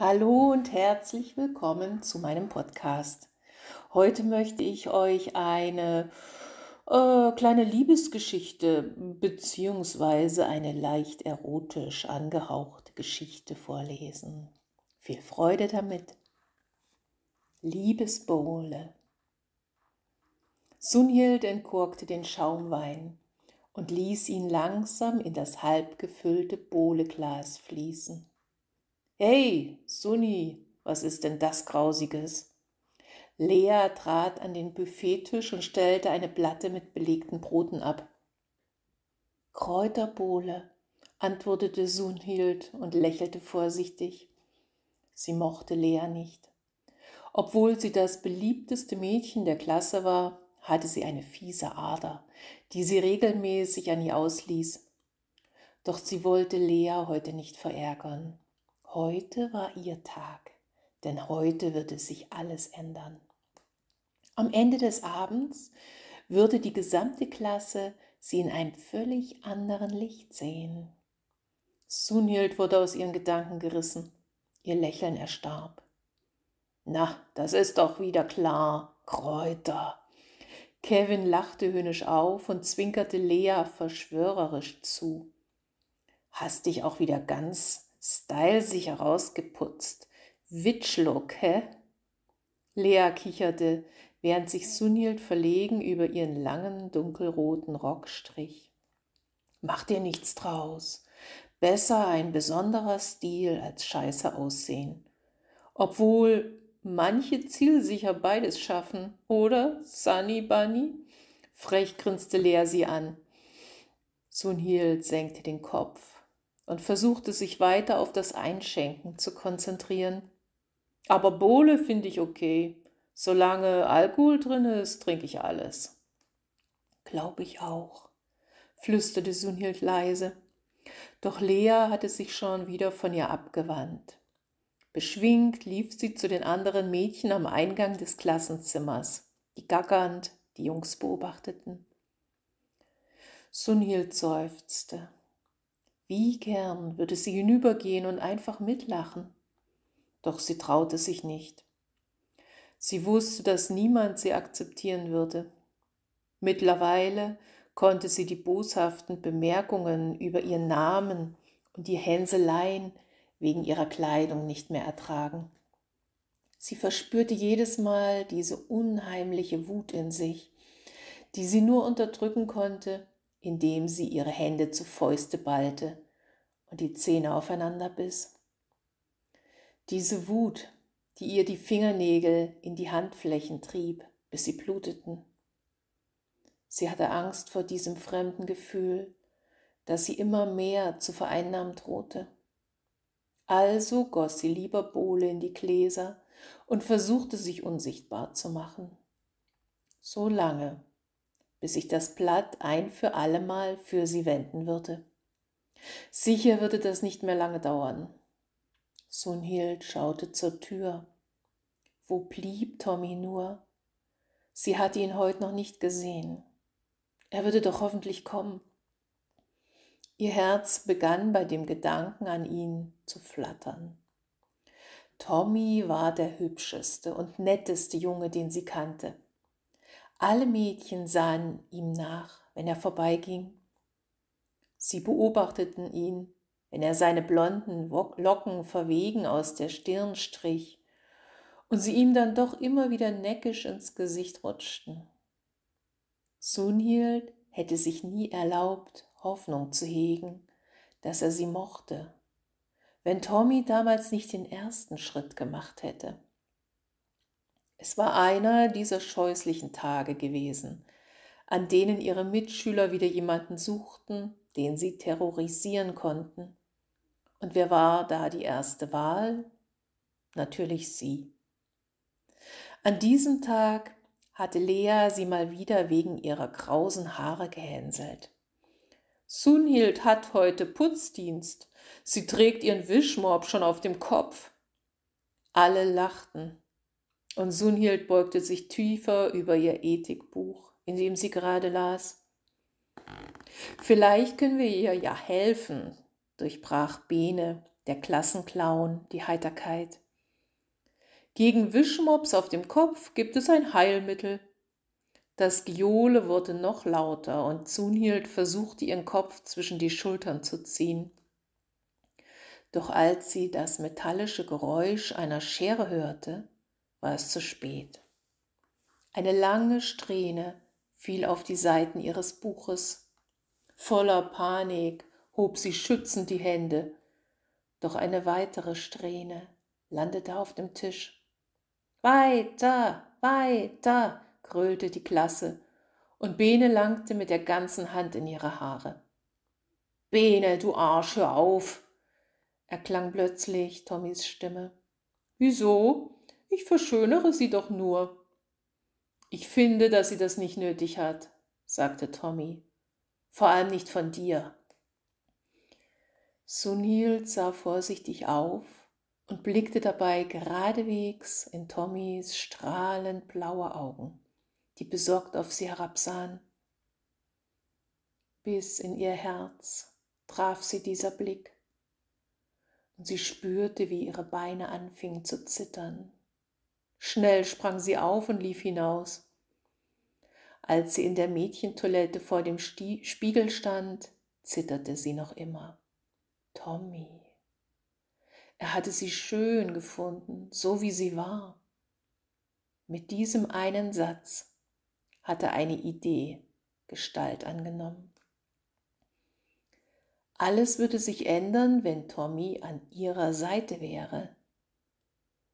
Hallo und herzlich willkommen zu meinem Podcast. Heute möchte ich euch eine äh, kleine Liebesgeschichte bzw. eine leicht erotisch angehauchte Geschichte vorlesen. Viel Freude damit. Liebesbowle. Sunhild entkorkte den Schaumwein und ließ ihn langsam in das halbgefüllte gefüllte Bohleglas fließen. Hey, Sunny, was ist denn das Grausiges? Lea trat an den Buffettisch und stellte eine Platte mit belegten Broten ab. Kräuterbohle, antwortete Sunhild und lächelte vorsichtig. Sie mochte Lea nicht. Obwohl sie das beliebteste Mädchen der Klasse war, hatte sie eine fiese Ader, die sie regelmäßig an ihr ausließ. Doch sie wollte Lea heute nicht verärgern. Heute war ihr Tag, denn heute würde sich alles ändern. Am Ende des Abends würde die gesamte Klasse sie in einem völlig anderen Licht sehen. Sunild wurde aus ihren Gedanken gerissen. Ihr Lächeln erstarb. Na, das ist doch wieder klar, Kräuter. Kevin lachte höhnisch auf und zwinkerte Lea verschwörerisch zu. Hast dich auch wieder ganz Style sich herausgeputzt. Witschlock, hä? Lea kicherte, während sich Sunil verlegen über ihren langen, dunkelroten Rock strich. Mach dir nichts draus. Besser ein besonderer Stil als scheiße aussehen. Obwohl manche zielsicher beides schaffen, oder, Sunny Bunny? Frech grinste Lea sie an. Sunil senkte den Kopf und versuchte sich weiter auf das Einschenken zu konzentrieren. Aber Bowle finde ich okay. Solange Alkohol drin ist, trinke ich alles. Glaube ich auch, flüsterte Sunil leise. Doch Lea hatte sich schon wieder von ihr abgewandt. Beschwingt lief sie zu den anderen Mädchen am Eingang des Klassenzimmers, die gackernd die Jungs beobachteten. Sunil seufzte. Wie gern würde sie hinübergehen und einfach mitlachen. Doch sie traute sich nicht. Sie wusste, dass niemand sie akzeptieren würde. Mittlerweile konnte sie die boshaften Bemerkungen über ihren Namen und die Hänseleien wegen ihrer Kleidung nicht mehr ertragen. Sie verspürte jedes Mal diese unheimliche Wut in sich, die sie nur unterdrücken konnte, indem sie ihre Hände zu Fäuste ballte und die Zähne aufeinander biss. Diese Wut, die ihr die Fingernägel in die Handflächen trieb, bis sie bluteten. Sie hatte Angst vor diesem fremden Gefühl, das sie immer mehr zu vereinnahmen drohte. Also goss sie lieber Bohle in die Gläser und versuchte sich unsichtbar zu machen. So lange, bis ich das Blatt ein für allemal für sie wenden würde. Sicher würde das nicht mehr lange dauern. Sun schaute zur Tür. Wo blieb Tommy nur? Sie hatte ihn heute noch nicht gesehen. Er würde doch hoffentlich kommen. Ihr Herz begann bei dem Gedanken an ihn zu flattern. Tommy war der hübscheste und netteste Junge, den sie kannte. Alle Mädchen sahen ihm nach, wenn er vorbeiging. Sie beobachteten ihn, wenn er seine blonden Locken verwegen aus der Stirn strich und sie ihm dann doch immer wieder neckisch ins Gesicht rutschten. Sunhild hätte sich nie erlaubt, Hoffnung zu hegen, dass er sie mochte, wenn Tommy damals nicht den ersten Schritt gemacht hätte. Es war einer dieser scheußlichen Tage gewesen, an denen ihre Mitschüler wieder jemanden suchten, den sie terrorisieren konnten. Und wer war da die erste Wahl? Natürlich sie. An diesem Tag hatte Lea sie mal wieder wegen ihrer krausen Haare gehänselt. Sunhild hat heute Putzdienst. Sie trägt ihren Wischmorb schon auf dem Kopf. Alle lachten. Und Sunhild beugte sich tiefer über ihr Ethikbuch, in dem sie gerade las. Vielleicht können wir ihr ja helfen, durchbrach Bene, der Klassenclown, die Heiterkeit. Gegen Wischmops auf dem Kopf gibt es ein Heilmittel. Das Giole wurde noch lauter und Zunhild versuchte ihren Kopf zwischen die Schultern zu ziehen. Doch als sie das metallische Geräusch einer Schere hörte, war es zu spät. Eine lange Strähne fiel auf die Seiten ihres Buches. Voller Panik hob sie schützend die Hände. Doch eine weitere Strähne landete auf dem Tisch. Weiter, weiter, gröhlte die Klasse, und Bene langte mit der ganzen Hand in ihre Haare. Bene, du Arsch, hör auf! erklang plötzlich Tommys Stimme. Wieso? Ich verschönere sie doch nur. Ich finde, dass sie das nicht nötig hat, sagte Tommy. Vor allem nicht von dir. Sunil sah vorsichtig auf und blickte dabei geradewegs in Tommys strahlend blaue Augen, die besorgt auf sie herabsahen. Bis in ihr Herz traf sie dieser Blick, und sie spürte, wie ihre Beine anfingen zu zittern Schnell sprang sie auf und lief hinaus. Als sie in der Mädchentoilette vor dem Spiegel stand, zitterte sie noch immer. Tommy. Er hatte sie schön gefunden, so wie sie war. Mit diesem einen Satz hatte eine Idee Gestalt angenommen. Alles würde sich ändern, wenn Tommy an ihrer Seite wäre.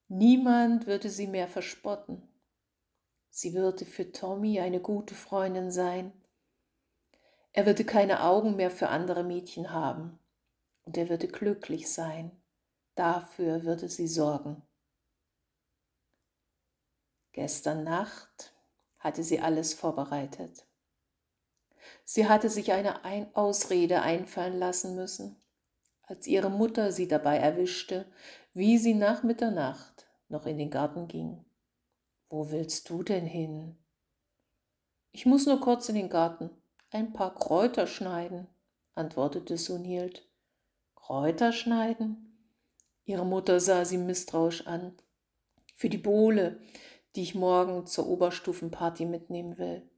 Niemand würde sie mehr verspotten. Sie würde für Tommy eine gute Freundin sein. Er würde keine Augen mehr für andere Mädchen haben. Und er würde glücklich sein. Dafür würde sie sorgen. Gestern Nacht hatte sie alles vorbereitet. Sie hatte sich eine Ein Ausrede einfallen lassen müssen. Als ihre Mutter sie dabei erwischte, wie sie nach Mitternacht noch in den Garten ging. Wo willst du denn hin? Ich muss nur kurz in den Garten, ein paar Kräuter schneiden, antwortete Sunild. Kräuter schneiden? Ihre Mutter sah sie misstrauisch an. Für die Bohle, die ich morgen zur Oberstufenparty mitnehmen will.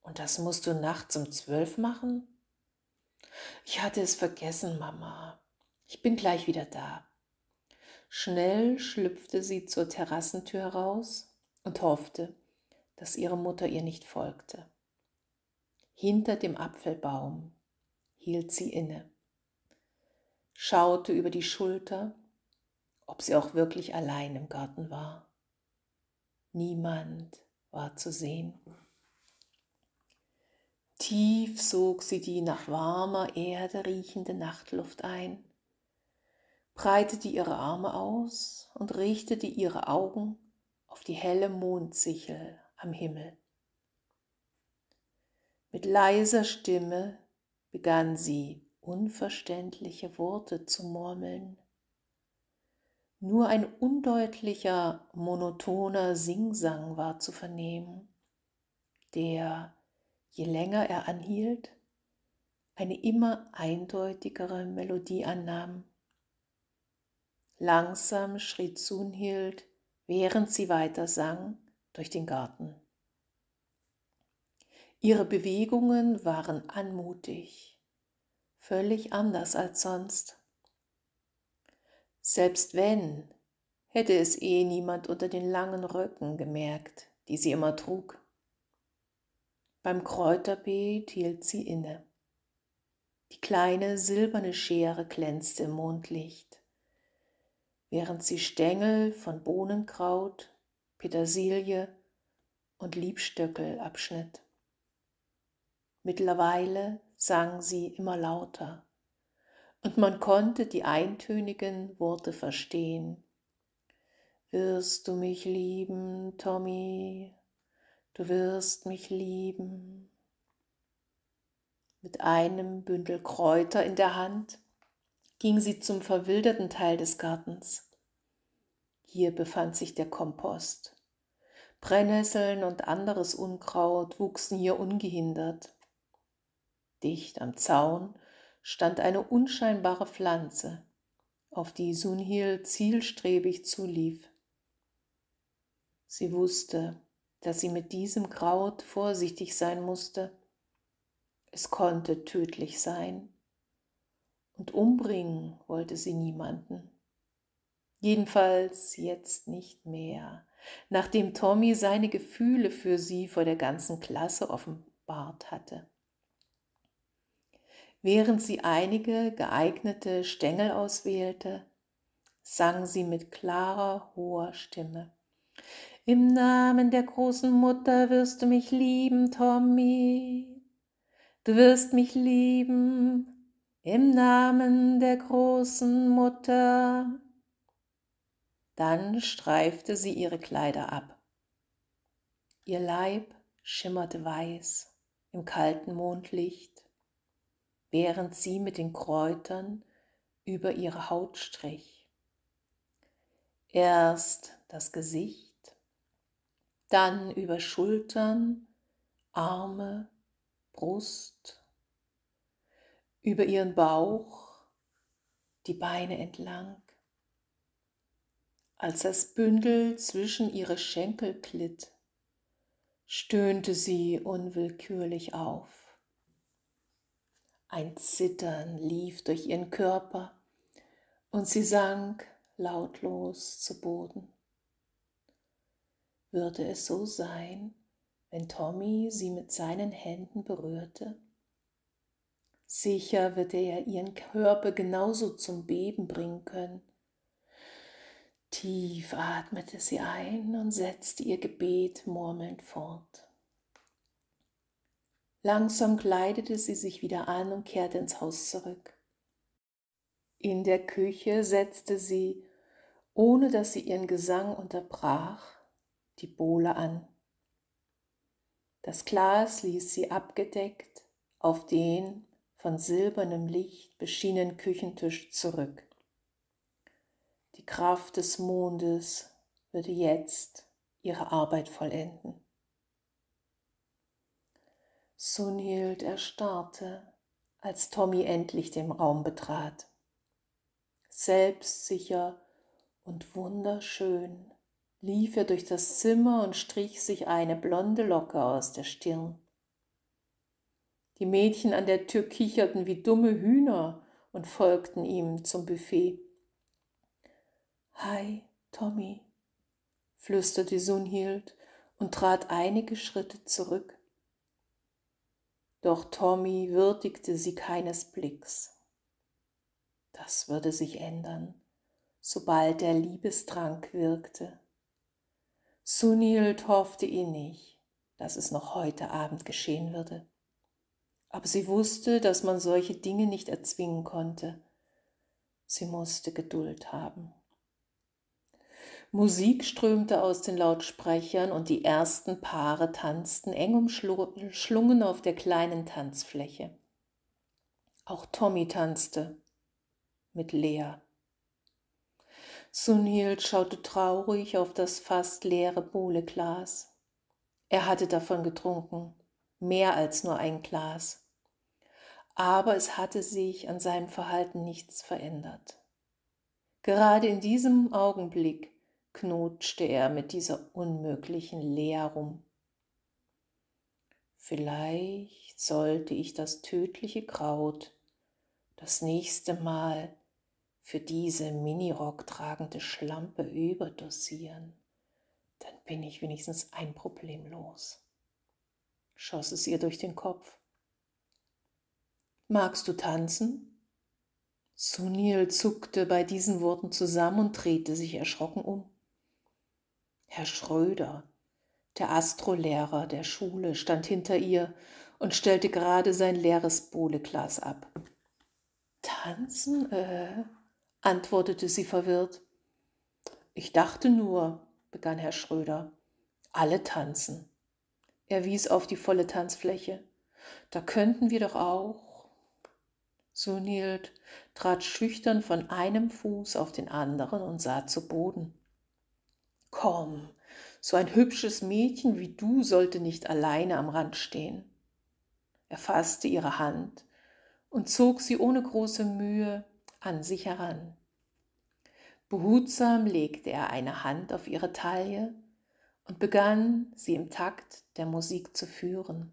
Und das musst du nachts um zwölf machen? Ich hatte es vergessen, Mama. Ich bin gleich wieder da. Schnell schlüpfte sie zur Terrassentür raus und hoffte, dass ihre Mutter ihr nicht folgte. Hinter dem Apfelbaum hielt sie inne, schaute über die Schulter, ob sie auch wirklich allein im Garten war. Niemand war zu sehen. Tief sog sie die nach warmer Erde riechende Nachtluft ein breitete ihre Arme aus und richtete ihre Augen auf die helle Mondsichel am Himmel. Mit leiser Stimme begann sie unverständliche Worte zu murmeln. Nur ein undeutlicher, monotoner Singsang war zu vernehmen, der, je länger er anhielt, eine immer eindeutigere Melodie annahm. Langsam schritt Sunhild, während sie weiter sang, durch den Garten. Ihre Bewegungen waren anmutig, völlig anders als sonst. Selbst wenn, hätte es eh niemand unter den langen Röcken gemerkt, die sie immer trug. Beim Kräuterbeet hielt sie inne. Die kleine silberne Schere glänzte im Mondlicht während sie Stängel von Bohnenkraut, Petersilie und Liebstöckel abschnitt. Mittlerweile sang sie immer lauter und man konnte die eintönigen Worte verstehen. Wirst du mich lieben, Tommy, du wirst mich lieben. Mit einem Bündel Kräuter in der Hand ging sie zum verwilderten Teil des Gartens. Hier befand sich der Kompost. Brennnesseln und anderes Unkraut wuchsen hier ungehindert. Dicht am Zaun stand eine unscheinbare Pflanze, auf die Sunhil zielstrebig zulief. Sie wusste, dass sie mit diesem Kraut vorsichtig sein musste. Es konnte tödlich sein und umbringen wollte sie niemanden. Jedenfalls jetzt nicht mehr, nachdem Tommy seine Gefühle für sie vor der ganzen Klasse offenbart hatte. Während sie einige geeignete Stängel auswählte, sang sie mit klarer, hoher Stimme. Im Namen der großen Mutter wirst du mich lieben, Tommy. Du wirst mich lieben, im Namen der großen Mutter. Dann streifte sie ihre Kleider ab. Ihr Leib schimmerte weiß im kalten Mondlicht, während sie mit den Kräutern über ihre Haut strich. Erst das Gesicht, dann über Schultern, Arme, Brust über ihren Bauch, die Beine entlang, als das Bündel zwischen ihre Schenkel glitt, stöhnte sie unwillkürlich auf. Ein Zittern lief durch ihren Körper und sie sank lautlos zu Boden. Würde es so sein, wenn Tommy sie mit seinen Händen berührte? Sicher wird er ihren Körper genauso zum Beben bringen können. Tief atmete sie ein und setzte ihr Gebet murmelnd fort. Langsam kleidete sie sich wieder an und kehrte ins Haus zurück. In der Küche setzte sie, ohne dass sie ihren Gesang unterbrach, die Bohle an. Das Glas ließ sie abgedeckt auf den von silbernem Licht beschienen Küchentisch zurück. Die Kraft des Mondes würde jetzt ihre Arbeit vollenden. Sunhild erstarrte, als Tommy endlich den Raum betrat. Selbstsicher und wunderschön lief er durch das Zimmer und strich sich eine blonde Locke aus der Stirn. Die Mädchen an der Tür kicherten wie dumme Hühner und folgten ihm zum Buffet. Hi, Tommy, flüsterte Sunhild und trat einige Schritte zurück. Doch Tommy würdigte sie keines Blicks. Das würde sich ändern, sobald der Liebestrank wirkte. Sunhild hoffte innig, dass es noch heute Abend geschehen würde. Aber sie wusste, dass man solche Dinge nicht erzwingen konnte. Sie musste Geduld haben. Musik strömte aus den Lautsprechern und die ersten Paare tanzten eng umschlungen auf der kleinen Tanzfläche. Auch Tommy tanzte mit Lea. Sunil schaute traurig auf das fast leere Bohleglas. Er hatte davon getrunken mehr als nur ein Glas. Aber es hatte sich an seinem Verhalten nichts verändert. Gerade in diesem Augenblick knutschte er mit dieser unmöglichen Lea rum. Vielleicht sollte ich das tödliche Kraut das nächste Mal für diese Minirock tragende Schlampe überdosieren. Dann bin ich wenigstens ein Problem los schoss es ihr durch den Kopf. Magst du tanzen? Sunil zuckte bei diesen Worten zusammen und drehte sich erschrocken um. Herr Schröder, der Astrolehrer der Schule, stand hinter ihr und stellte gerade sein leeres Bohleglas ab. Tanzen? Äh, antwortete sie verwirrt. Ich dachte nur, begann Herr Schröder, alle tanzen. Er wies auf die volle Tanzfläche. Da könnten wir doch auch. Sunild trat schüchtern von einem Fuß auf den anderen und sah zu Boden. Komm, so ein hübsches Mädchen wie du sollte nicht alleine am Rand stehen. Er fasste ihre Hand und zog sie ohne große Mühe an sich heran. Behutsam legte er eine Hand auf ihre Taille und begann, sie im Takt der Musik zu führen.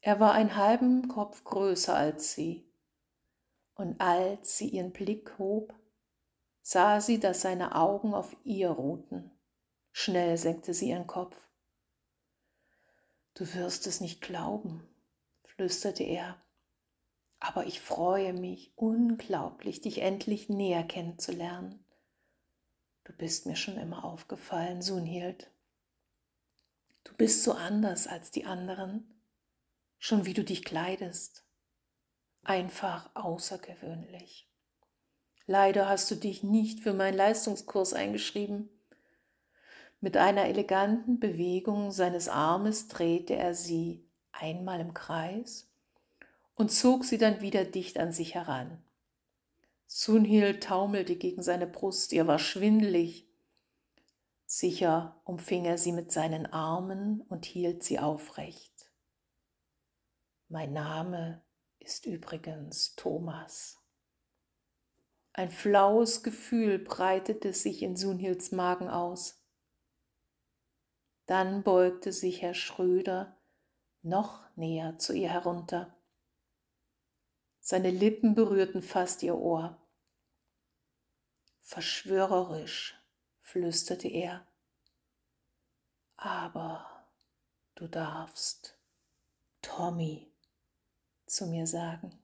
Er war einen halben Kopf größer als sie, und als sie ihren Blick hob, sah sie, dass seine Augen auf ihr ruhten. Schnell senkte sie ihren Kopf. Du wirst es nicht glauben, flüsterte er, aber ich freue mich unglaublich, dich endlich näher kennenzulernen. Du bist mir schon immer aufgefallen, Sunhild. Du bist so anders als die anderen, schon wie du dich kleidest. Einfach außergewöhnlich. Leider hast du dich nicht für meinen Leistungskurs eingeschrieben. Mit einer eleganten Bewegung seines Armes drehte er sie einmal im Kreis und zog sie dann wieder dicht an sich heran. Sunhil taumelte gegen seine Brust, ihr war schwindlig. Sicher umfing er sie mit seinen Armen und hielt sie aufrecht. Mein Name ist übrigens Thomas. Ein flaues Gefühl breitete sich in Sunhils Magen aus. Dann beugte sich Herr Schröder noch näher zu ihr herunter. Seine Lippen berührten fast ihr Ohr. Verschwörerisch, flüsterte er. Aber du darfst Tommy zu mir sagen.